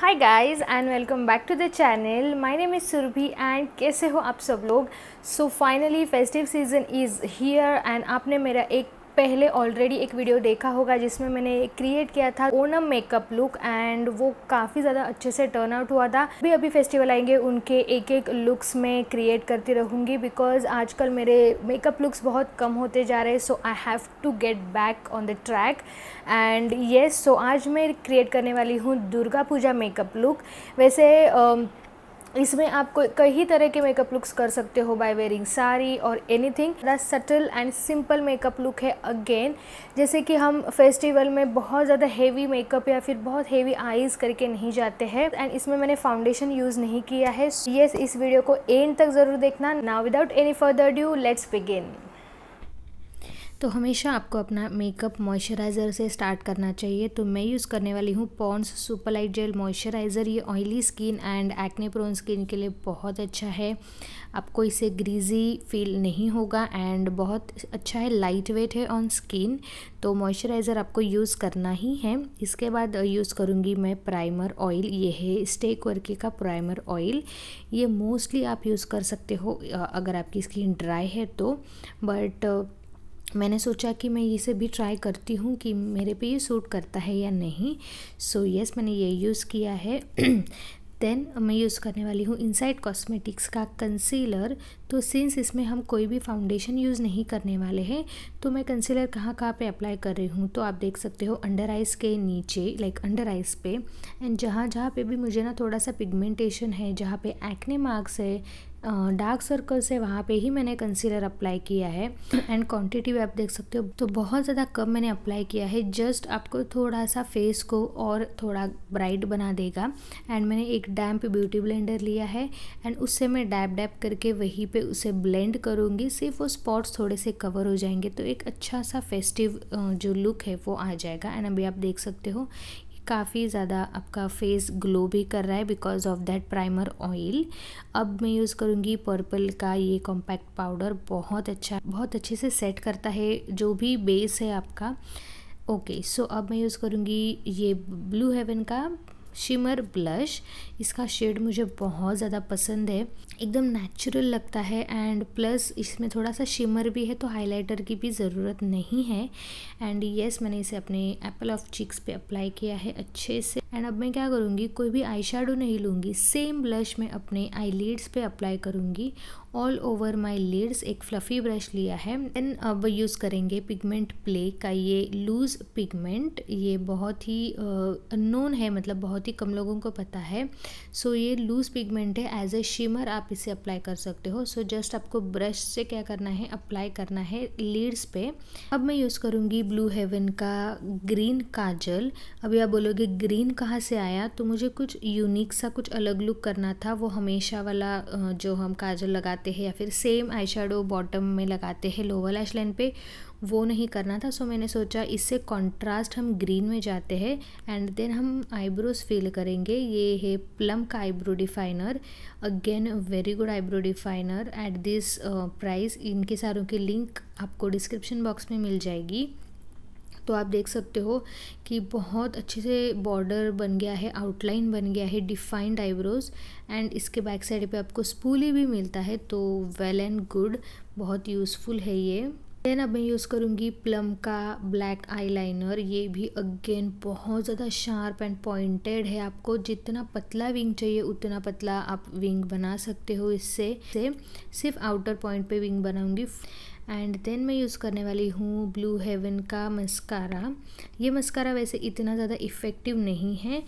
hi guys and welcome back to the channel my name is Surabhi and कैसे हो आप सब लोग so finally festive season is here and आपने मेरा एक पहले ऑलरेडी एक वीडियो देखा होगा जिसमें मैंने क्रिएट किया था ओनम मेकअप लुक एंड वो काफ़ी ज़्यादा अच्छे से टर्न आउट हुआ था अभी अभी फेस्टिवल आएंगे उनके एक एक लुक्स में क्रिएट करती रहूँगी बिकॉज आजकल मेरे मेकअप लुक्स बहुत कम होते जा रहे हैं so I have to get back on the track and yes so आज मैं क्रिएट करने वाली हूँ दुर्गा पूजा मेकअप लुक वैसे uh, इसमें आप कई तरह के मेकअप लुक्स कर सकते हो बाय वेयरिंग साड़ी और anything thing subtle and simple makeup look है अगेन जैसे कि हम फेस्टिवल में बहुत ज़्यादा हेवी मेकअप या फिर बहुत हेवी आईज करके नहीं जाते हैं एंड इसमें मैंने फाउंडेशन यूज़ नहीं किया है येस yes, इस वीडियो को एंड तक ज़रूर देखना ना without any further due let's begin तो हमेशा आपको अपना मेकअप मॉइस्चराइज़र से स्टार्ट करना चाहिए तो मैं यूज़ करने वाली हूँ पॉन्स सुपरलाइट जेल मॉइस्चराइज़र ये oily skin and acne prone skin के लिए बहुत अच्छा है आपको इसे ग्रीजी फील नहीं होगा एंड बहुत अच्छा है लाइट वेट है ऑन स्किन तो मॉइस्चराइज़र आपको यूज़ करना ही है इसके बाद यूज़ करूँगी मैं प्राइमर ऑयल ये है स्टेक वर्के का प्राइमर ऑयल ये मोस्टली आप यूज़ कर सकते हो अगर आपकी स्किन ड्राई है तो बट मैंने सोचा कि मैं इसे भी ट्राई करती हूँ कि मेरे पे ये सूट करता है या नहीं सो so, यस yes, मैंने ये यूज़ किया है देन मैं यूज़ करने वाली हूँ इनसाइड कॉस्मेटिक्स का कंसीलर तो सिंस इसमें हम कोई भी फाउंडेशन यूज़ नहीं करने वाले हैं तो मैं कंसीलर कहाँ कहाँ पे अप्लाई कर रही हूँ तो आप देख सकते हो अंडर आइज़ के नीचे लाइक अंडर आइज़ पे एंड जहाँ जहाँ पे भी मुझे ना थोड़ा सा पिगमेंटेशन है जहाँ पे एक्ने मार्क्स है डार्क सर्कल से वहाँ पे ही मैंने कंसीलर अप्लाई किया है एंड क्वांटिटी भी आप देख सकते हो तो बहुत ज़्यादा कम मैंने अप्लाई किया है जस्ट आपको थोड़ा सा फेस को और थोड़ा ब्राइट बना देगा एंड मैंने एक डैम्प ब्यूटी ब्लेंडर लिया है एंड उससे मैं डैप डैप करके वहीं पे उसे ब्लेंड करूँगी सिर्फ वो स्पॉट्स थोड़े से कवर हो जाएंगे तो एक अच्छा सा फेस्टिव जो लुक है वो आ जाएगा एंड अभी आप देख सकते हो काफ़ी ज़्यादा आपका फेस ग्लो भी कर रहा है because of that primer oil अब मैं यूज़ करूँगी पर्पल का ये कॉम्पैक्ट पाउडर बहुत अच्छा बहुत अच्छे से सेट करता है जो भी बेस है आपका ओके okay, सो so अब मैं यूज़ करूँगी ये ब्लू हेवन का शिमर ब्लश इसका शेड मुझे बहुत ज़्यादा पसंद है एकदम नेचुरल लगता है एंड प्लस इसमें थोड़ा सा शिमर भी है तो हाइलाइटर की भी ज़रूरत नहीं है एंड येस yes, मैंने इसे अपने एप्पल ऑफ चिक्स पे अप्लाई किया है अच्छे से एंड अब मैं क्या करूँगी कोई भी आई नहीं लूँगी सेम ब्लश मैं अपने आई पे अप्लाई करूँगी ऑल ओवर माई लिड्स एक फ्लफ़ी ब्रश लिया है देन अब यूज़ करेंगे पिगमेंट प्ले का ये लूज़ पिगमेंट ये बहुत ही अननोन है मतलब बहुत ही कम लोगों को पता है सो so, ये लूज़ पिगमेंट है एज ए शिमर आप इसे अप्लाई कर सकते हो सो so, जस्ट आपको ब्रश से क्या करना है अप्लाई करना है लीड्स पे अब मैं यूज़ करूँगी ब्लू हेवन का ग्रीन काजल अभी आप बोलोगे ग्रीन कहाँ से आया तो मुझे कुछ यूनिक सा कुछ अलग लुक करना था वो हमेशा वाला जो हम काजल लगाते लगाते हैं या फिर सेम आई बॉटम में लगाते हैं लोअर लैश लाइन पे वो नहीं करना था सो मैंने सोचा इससे कंट्रास्ट हम ग्रीन में जाते हैं एंड देन हम आईब्रोज फिल करेंगे ये है प्लम का eyebrow definer again very good eyebrow definer at this price इनके सारों की लिंक आपको डिस्क्रिप्शन बॉक्स में मिल जाएगी तो आप देख सकते हो कि बहुत अच्छे से बॉर्डर बन गया है आउटलाइन बन गया है डिफाइंड आईब्रोज एंड इसके बैक साइड पे आपको स्पूली भी मिलता है तो वेल एंड गुड बहुत यूज़फुल है ये देन अब मैं यूज़ करूँगी प्लम का ब्लैक आईलाइनर ये भी अगेन बहुत ज़्यादा शार्प एंड पॉइंटेड है आपको जितना पतला विंग चाहिए उतना पतला आप विंग बना सकते हो इससे सिर्फ आउटर पॉइंट पे विंग बनाऊँगी एंड देन मैं यूज़ करने वाली हूँ ब्लू हेवन का मस्कारा ये मस्कारा वैसे इतना ज़्यादा इफ़ेक्टिव नहीं है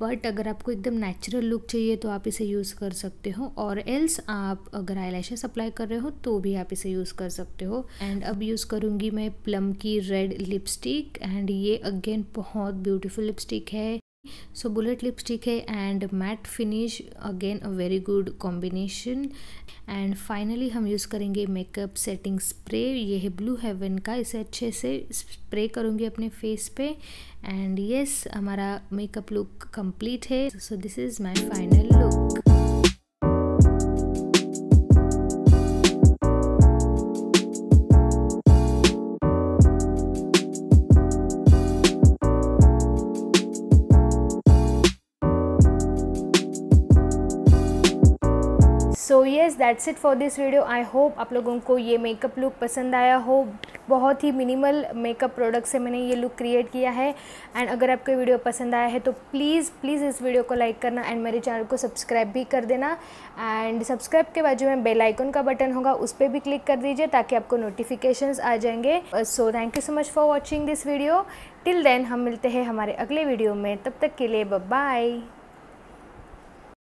बट अगर आपको एकदम नेचुरल लुक चाहिए तो आप इसे यूज़ कर सकते हो और एल्स आप अगर आई लैशेस अप्लाई कर रहे हो तो भी आप इसे यूज़ कर सकते हो एंड अब यूज़ करूँगी मैं प्लम की रेड लिपस्टिक एंड ये अगेन बहुत ब्यूटीफुल लिपस्टिक है सो बुलेट लिपस्टिक है and matte finish again a very good combination and finally हम यूज़ करेंगे मेकअप सेटिंग स्प्रे ये है ब्लू हेवन का इसे अच्छे से स्प्रे करूँगी अपने फेस पे एंड येस yes, हमारा मेकअप लुक कंप्लीट है so this is my final look so yes that's it for this video I hope आप लोगों को ये मेकअप लुक पसंद आया हो बहुत ही मिनिमल मेकअप प्रोडक्ट से मैंने ये लुक क्रिएट किया है एंड अगर आपको वीडियो पसंद आया है तो प्लीज़ प्लीज़ इस वीडियो को लाइक करना एंड मेरे चैनल को सब्सक्राइब भी कर देना एंड सब्सक्राइब के बाजू में बेल आइकन का बटन होगा उस पर भी क्लिक कर दीजिए ताकि आपको नोटिफिकेशंस आ जाएंगे so thank you so much for watching this video till then हम मिलते हैं हमारे अगले वीडियो में तब तक के लिए बाय